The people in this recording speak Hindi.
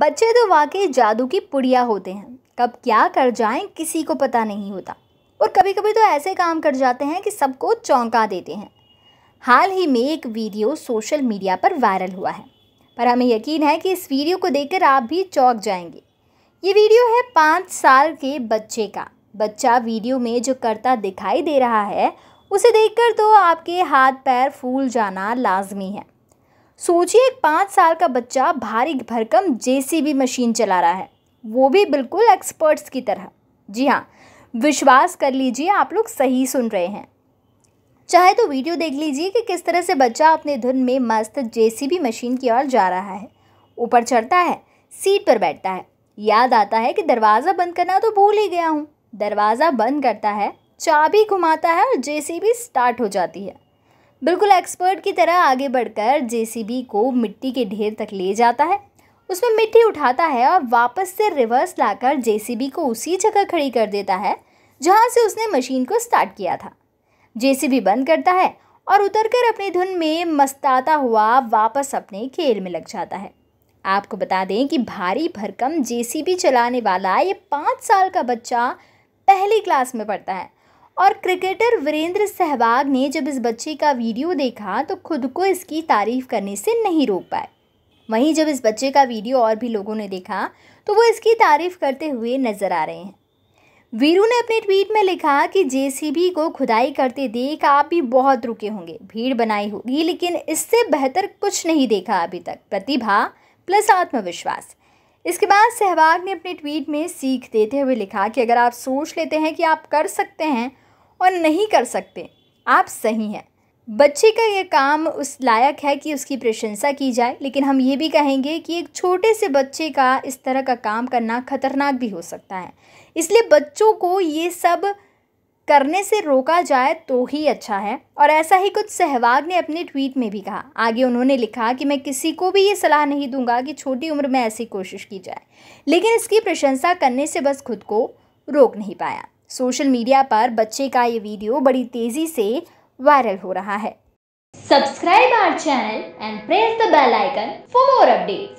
बच्चे तो वाकई जादू की पुड़िया होते हैं कब क्या कर जाएं किसी को पता नहीं होता और कभी कभी तो ऐसे काम कर जाते हैं कि सबको चौंका देते हैं हाल ही में एक वीडियो सोशल मीडिया पर वायरल हुआ है पर हमें यकीन है कि इस वीडियो को देखकर आप भी चौंक जाएंगे ये वीडियो है पाँच साल के बच्चे का बच्चा वीडियो में जो करता दिखाई दे रहा है उसे देखकर तो आपके हाथ पैर फूल जाना लाजमी है सोचिए एक पाँच साल का बच्चा भारी भरकम जेसीबी मशीन चला रहा है वो भी बिल्कुल एक्सपर्ट्स की तरह जी हाँ विश्वास कर लीजिए आप लोग सही सुन रहे हैं चाहे तो वीडियो देख लीजिए कि किस तरह से बच्चा अपने धुन में मस्त जेसीबी मशीन की ओर जा रहा है ऊपर चढ़ता है सीट पर बैठता है याद आता है कि दरवाज़ा बंद करना तो भूल ही गया हूँ दरवाज़ा बंद करता है चाबी घुमाता है और जेसीबी स्टार्ट हो जाती है बिल्कुल एक्सपर्ट की तरह आगे बढ़कर जेसीबी को मिट्टी के ढेर तक ले जाता है उसमें मिट्टी उठाता है और वापस से रिवर्स लाकर जेसीबी को उसी जगह खड़ी कर देता है जहाँ से उसने मशीन को स्टार्ट किया था जेसीबी बंद करता है और उतरकर अपनी धुन में मस्ताता हुआ वापस अपने खेल में लग जाता है आपको बता दें कि भारी भरकम जेसीबी चलाने वाला ये पाँच साल का बच्चा पहली क्लास में पढ़ता है और क्रिकेटर वीरेंद्र सहवाग ने जब इस बच्चे का वीडियो देखा तो खुद को इसकी तारीफ करने से नहीं रोक पाए वहीं जब इस बच्चे का वीडियो और भी लोगों ने देखा तो वो इसकी तारीफ करते हुए नज़र आ रहे हैं वीरू ने अपने ट्वीट में लिखा कि जेसीबी को खुदाई करते देख आप भी बहुत रुके होंगे भीड़ बनाई होगी लेकिन इससे बेहतर कुछ नहीं देखा अभी तक प्रतिभा प्लस आत्मविश्वास इसके बाद सहवाग ने अपने ट्वीट में सीख देते हुए लिखा कि अगर आप सोच लेते हैं कि आप कर सकते हैं और नहीं कर सकते आप सही हैं बच्चे का ये काम उस लायक है कि उसकी प्रशंसा की जाए लेकिन हम ये भी कहेंगे कि एक छोटे से बच्चे का इस तरह का काम करना खतरनाक भी हो सकता है इसलिए बच्चों को ये सब करने से रोका जाए तो ही अच्छा है और ऐसा ही कुछ सहवाग ने अपने ट्वीट में भी कहा आगे उन्होंने लिखा कि मैं किसी को भी ये सलाह नहीं दूंगा कि छोटी उम्र में ऐसी कोशिश की जाए लेकिन इसकी प्रशंसा करने से बस खुद को रोक नहीं पाया सोशल मीडिया पर बच्चे का ये वीडियो बड़ी तेजी से वायरल हो रहा है subscribe our channel and press the bell icon for more updates